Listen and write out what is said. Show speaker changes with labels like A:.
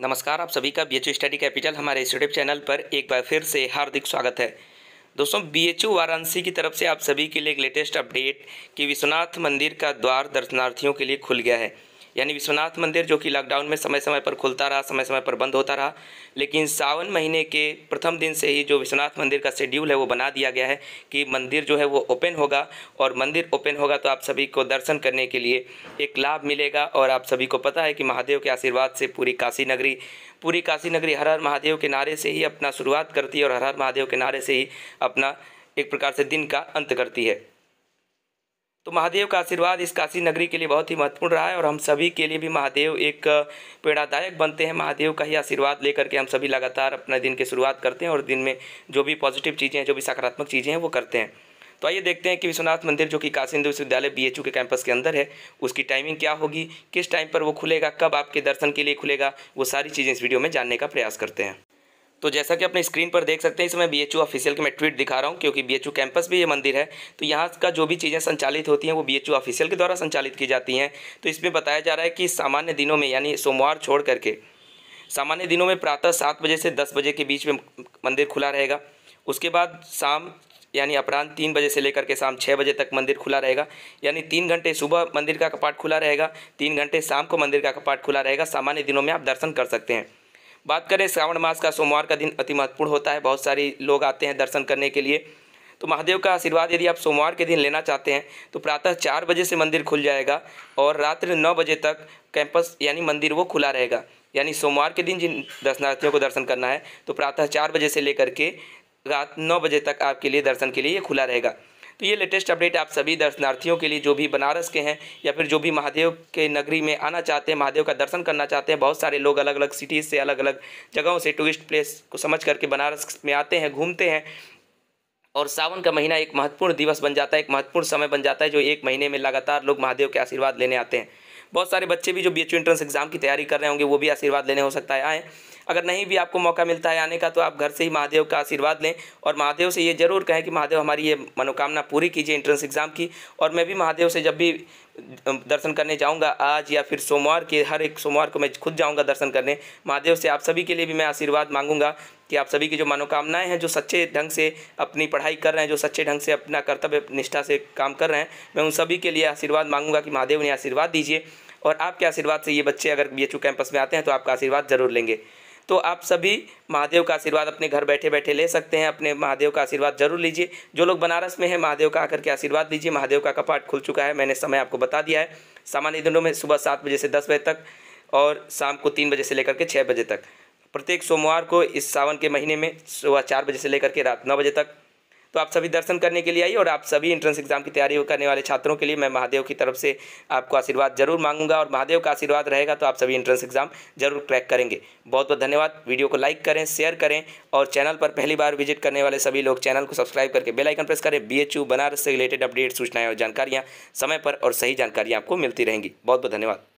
A: नमस्कार आप सभी का बी एच स्टडी कैपिटल हमारे यूट्यूब चैनल पर एक बार फिर से हार्दिक स्वागत है दोस्तों बी वाराणसी की तरफ से आप सभी के लिए एक लेटेस्ट अपडेट कि विश्वनाथ मंदिर का द्वार दर्शनार्थियों के लिए खुल गया है यानी विश्वनाथ मंदिर जो कि लॉकडाउन में समय समय पर खुलता रहा समय समय पर बंद होता रहा लेकिन सावन महीने के प्रथम दिन से ही जो विश्वनाथ मंदिर का शेड्यूल है वो बना दिया गया है कि मंदिर जो है वो ओपन होगा और मंदिर ओपन होगा तो आप सभी को दर्शन करने के लिए एक लाभ मिलेगा और आप सभी को पता है कि महादेव के आशीर्वाद से पूरी काशी नगरी पूरी काशी नगरी हर हर महादेव के नारे से ही अपना शुरुआत करती है और हर हर महादेव के नारे से ही अपना एक प्रकार से दिन का अंत करती है तो महादेव का आशीर्वाद इस काशी नगरी के लिए बहुत ही महत्वपूर्ण रहा है और हम सभी के लिए भी महादेव एक प्रेरणादायक बनते हैं महादेव का ही आशीर्वाद लेकर के हम सभी लगातार अपने दिन की शुरुआत करते हैं और दिन में जो भी पॉजिटिव चीज़ें हैं जो भी सकारात्मक चीज़ें हैं वो करते हैं तो आइए देखते हैं कि विश्वनाथ मंदिर जो कि काशी हिंदू विश्वविद्यालय बी के कैंपस के अंदर है उसकी टाइमिंग क्या होगी किस टाइम पर वो खुलेगा कब आपके दर्शन के लिए खुलेगा वो सारी चीज़ें इस वीडियो में जानने का प्रयास करते हैं तो जैसा कि अपने स्क्रीन पर देख सकते हैं इसमें बी एच ऑफिशियल के मैं ट्वीट दिखा रहा हूँ क्योंकि बी एच कैंपस भी ये मंदिर है तो यहाँ का जो भी चीज़ें संचालित होती हैं वो बी एच ऑफिशियल के द्वारा संचालित की जाती हैं तो इसमें बताया जा रहा है कि सामान्य दिनों में यानी सोमवार छोड़ करके सामान्य दिनों में प्रातः सात बजे से दस बजे के बीच में मंदिर खुला रहेगा उसके बाद शाम यानी अपराह्न तीन बजे से लेकर के शाम छः बजे तक मंदिर खुला रहेगा यानी तीन घंटे सुबह मंदिर का कपाट खुला रहेगा तीन घंटे शाम को मंदिर का कपाट खुला रहेगा सामान्य दिनों में आप दर्शन कर सकते हैं बात करें श्रावण मास का सोमवार का दिन अति महत्वपूर्ण होता है बहुत सारे लोग आते हैं दर्शन करने के लिए तो महादेव का आशीर्वाद यदि आप सोमवार के दिन लेना चाहते हैं तो प्रातः चार बजे से मंदिर खुल जाएगा और रात्रि नौ बजे तक कैंपस यानी मंदिर वो खुला रहेगा यानी सोमवार के दिन जिन दर्शनार्थियों को दर्शन करना है तो प्रातः चार बजे से लेकर के रात नौ बजे तक आपके लिए दर्शन के लिए ये खुला रहेगा तो ये लेटेस्ट अपडेट आप सभी दर्शनार्थियों के लिए जो भी बनारस के हैं या फिर जो भी महादेव के नगरी में आना चाहते हैं महादेव का दर्शन करना चाहते हैं बहुत सारे लोग अलग अलग सिटीज़ से अलग अलग जगहों से टूरिस्ट प्लेस को समझ करके बनारस में आते हैं घूमते हैं और सावन का महीना एक महत्वपूर्ण दिवस बन जाता है एक महत्वपूर्ण समय बन जाता है जो एक महीने में लगातार लोग महादेव के आशीर्वाद लेने आते हैं बहुत सारे बच्चे भी जो बी एच एंट्रेंस एग्जाम की तैयारी कर रहे होंगे वो भी आशीर्वाद लेने हो सकता है आएँ अगर नहीं भी आपको मौका मिलता है आने का तो आप घर से ही महादेव का आशीर्वाद लें और महादेव से ये ज़रूर कहें कि महादेव हमारी ये मनोकामना पूरी कीजिए एंट्रेंस एग्ज़ाम की और मैं भी महादेव से जब भी दर्शन करने जाऊंगा आज या फिर सोमवार के हर एक सोमवार को मैं खुद जाऊंगा दर्शन करने महादेव से आप सभी के लिए भी मैं आशीर्वाद मांगूंगा कि आप सभी की जो मनोकामनाएं हैं जो सच्चे ढंग से अपनी पढ़ाई कर रहे हैं जो सच्चे ढंग से अपना कर्तव्य निष्ठा से काम कर रहे हैं मैं उन सभी के लिए आशीर्वाद मांगूंगा कि महादेव ने आशीर्वाद दीजिए और आपके आशीर्वाद से ये बच्चे अगर बी कैंपस में आते हैं तो आपका आशीर्वाद ज़रूर लेंगे तो आप सभी महादेव का आशीर्वाद अपने घर बैठे बैठे ले सकते हैं अपने महादेव का आशीर्वाद जरूर लीजिए जो लोग बनारस में हैं महादेव का आकर के आशीर्वाद लीजिए महादेव का कपाट खुल चुका है मैंने समय आपको बता दिया है सामान्य दिनों में सुबह सात बजे से दस बजे तक और शाम को तीन बजे से लेकर के छः बजे तक प्रत्येक सोमवार को इस सावन के महीने में सुबह चार बजे से लेकर के रात नौ बजे तक तो आप सभी दर्शन करने के लिए आइए और आप सभी इंट्रेंस एग्जाम की तैयारी करने वाले छात्रों के लिए मैं महादेव की तरफ से आपको आशीर्वाद जरूर मांगूंगा और महादेव का आशीर्वाद रहेगा तो आप सभी इंट्रेंस एग्जाम जरूर क्रैक करेंगे बहुत बहुत धन्यवाद वीडियो को लाइक करें शेयर करें और चैनल पर पहली बार विजिट करने वाले सभी लोग चैनल को सब्सक्राइब करके बेलाइकन प्रेस करें बी बनारस से रिलेटेड अपडेट सूचनाएं और जानकारियाँ समय पर और सही जानकारियाँ आपको मिलती रहेंगी बहुत बहुत धन्यवाद